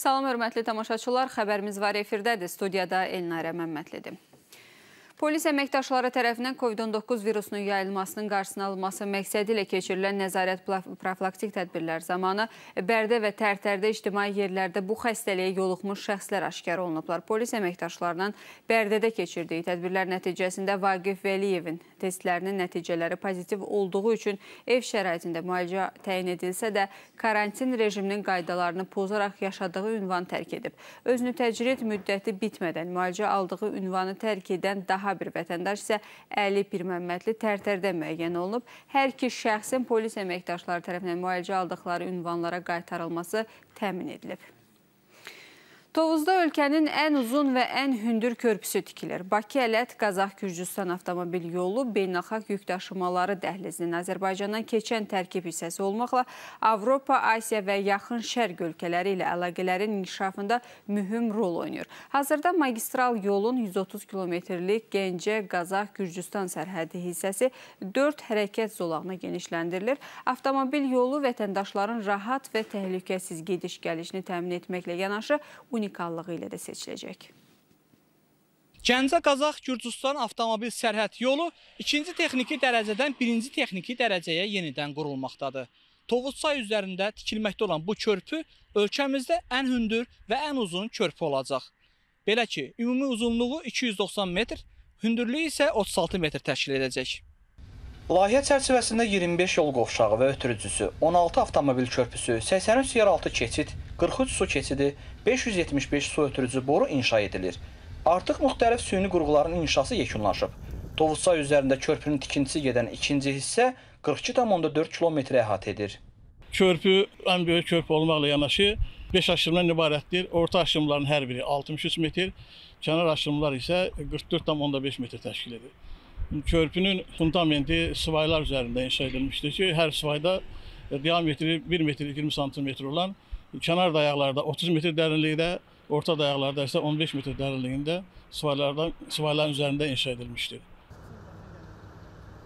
Salam, hörmətli tamaşaçılar, xəbərimiz var efirdədir. Studiyada Elnarə Məmmədlidir. Polis əməkdaşları tərəfindən COVID-19 virusunun yayılmasının qarşısına alınması məqsədi ilə keçirilən nəzarət profilaktik tədbirlər zamanı Bərdə və Tərtərdə ictimai yerlərdə bu xəstəliyə yoluxmuş şəxslər aşkar olunublar. Polis əməkdaşlarının Bərdədə keçirdiyi tədbirlər nəticəsində Vagif Vəliyevin testlərinin nəticələri pozitiv olduğu üçün ev şəraitində müalicə təyin edilsə də karantin rejiminin qaydalarını pozaraq yaşadığı ünvanı tərk edib. Özünü təcrid müddəti bitmədən müalicə aldığı ünvanı tərk edən daha Daha bir vətəndaş isə Əli Pirməmmədli tərtərdə müəyyən olunub. Hər iki şəxsin polis əməkdaşları tərəfindən müalicə aldıqları ünvanlara qaytarılması təmin edilib. Tovuzda ölkənin ən uzun və ən hündür körpüsü tikilir. Bakı-Ələt-Qazax-Gürcüstan avtomobil yolu beynəlxalq yük daşımaları dəhlizinin Azərbaycandan keçən tərkib hissəsi olmaqla Avropa, Asiya və yaxın şərq ölkələri ilə əlaqələrin inkişafında mühüm rol oynayır. Hazırda magistral yolun 130 kilometrlik Gəncə-Qazax-Gürcüstan sərhədi hissəsi 4 hərəkət zolağına genişləndirilir. Avtomobil yolu vətəndaşların rahat və təhlükəsiz gediş-gəlişini təmin etməklə yanaşı, unikallığı ilə də seçiləcək. Gəncə-Qazax-Gürcüstan avtomobil sərhəd yolu ikinci texniki dərəcədən birinci texniki dərəcəyə yenidən qurulmaqdadır. Tovuzçay üzərində tikilməkdə olan bu körpü ölkəmizdə ən hündür və ən uzun körpü olacaq. Belə ki, ümumi uzunluğu 290 metr, hündürlüyü isə 36 metr təşkil edəcək. Layihə çərçivəsində 25 yol qovşağı və ötürücüsü, 16 avtomobil körpüsü, 83 yeraltı keçid, 43 su keçidi, 575 su ötürücü boru inşa edilir. Artıq müxtəlif süni qurğuların inşası yekunlaşıb. Tovuzçay üzərində körpünün tikintisi gedən ikinci hissə 42,4 kilometrə əhatə edir. Körpü ən böyük körpü olmaqla yanaşı 5 aşımdan ibarətdir. Orta aşımların hər biri 63 metr, kənar aşımlar isə 44,5 metr təşkil edir. Körpünün fundamenti sıvaylar üzərində inşa edilmişdir ki, hər sıvayda diametri 1 metr 20 santimetr olan kənar dayaqlarda 30 metr dərinlikdə, orta dayaqlarda isə 15 metr dərinliyində suvarlardan suvarların üzərində inşa edilmişdir.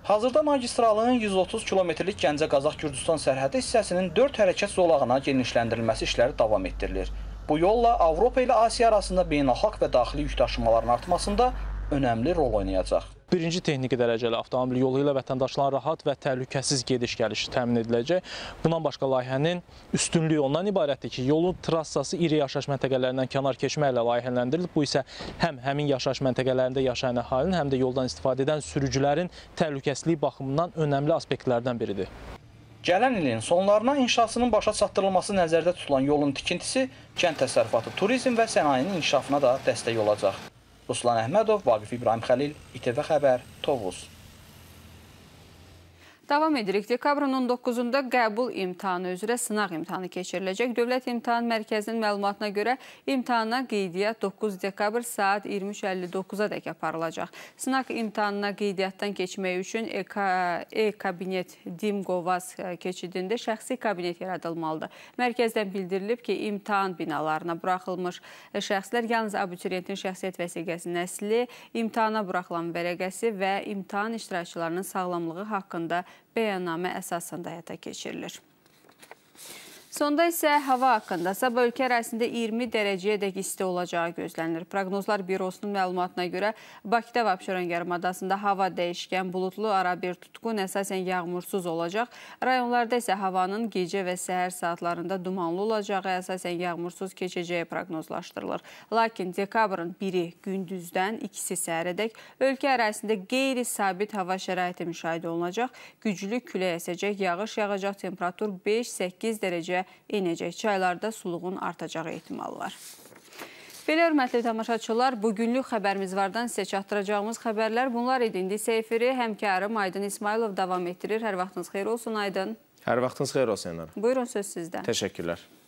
Hazırda magistralın 130 kilometrlik Gəncə-Qazax-Gürcüstan sərhədi hissəsinin 4 hərəkət zolağına genişləndirilməsi işləri davam etdirilir. Bu yolla Avropa ilə Asiya arasında beynəlxalq və daxili yükdaşımaların artmasında önəmli rol oynayacaq. Birinci texniki dərəcəli avtomobil yolu ilə vətəndaşların rahat və təhlükəsiz gediş-gəlişi təmin ediləcək. Bundan başqa layihənin üstünlüyü ondan ibarətdir ki, yolun trassası iri yaşayış məntəqələrindən kənar keçməklə layihələndirilib. Bu isə həm həmin yaşayış məntəqələrində yaşayan əhalinin, həm də yoldan istifadə edən sürücülərin təhlükəsizliyi baxımından önəmli aspektlərdən biridir. Gələn ilin sonlarına inşasının başa çatdırılması nəzərdə tutulan yolun tikintisi kənd təsərrüfatı, turizm və sənayenin inkişafına da dəstək olacaq. Ruslan Əhmədov, Vaqif İbrahim Xəlil, İTV Xəbər, Tovuz. Davam edirik. Dekabrın 19-da qəbul imtahanı üzrə sınaq imtahanı keçiriləcək. Dövlət İmtahan Mərkəzinin məlumatına görə imtahana qeydiyyat 9 dekabr saat 23.59-a dək aparılacaq. Sınaq imtahanına qeydiyyatdan keçmək üçün e E-kabinet e Dimqovaz keçidində şəxsi kabinet yaradılmalıdır. Mərkəzdən bildirilib ki, imtahan binalarına buraxılmış şəxslər yalnız abituriyentin şəxsiyyət vəsiqəsinin əsli, imtahana buraxılan vərəqəsi və imtahan iştirakçılarının sağlamlığı haqqında bəyannamə əsasında həyata keçirilir. Sonda isə hava haqqında sabah ölkə ərazisində 20 dərəcəyədək isti olacağı gözlənilir. Proqnozlar bürosunun məlumatına görə Bakıda və Abşeron yarımadasında hava dəyişkən, bulutlu, arabir tutqun, əsasən yağmursuz olacaq. Rayonlarda isə havanın gecə və səhər saatlarında dumanlı olacağı, əsasən yağmursuz keçəcəyi proqnozlaşdırılır. Lakin dekabrın 1-i gündüzdən 2-si səhərədək ölkə ərazisində qeyri-sabit hava şəraiti müşahidə olunacaq. Güclü külək əsəcək, yağış yağacaq, temperatur 5-8 dərəcə enəcək. Çaylarda suluğun artacağı ehtimalı var. Belə hörmətli tamaşaçılar, bugünlük xəbərimiz vardan sizə çatdıracağımız xəbərlər bunlar idi. İndi seyfiri həmkarım Aydın İsmailov davam etdirir. Hər vaxtınız xeyir olsun Aydın. Hər vaxtınız xeyir olsun Enar. Buyurun söz sizdən. Təşəkkürlər.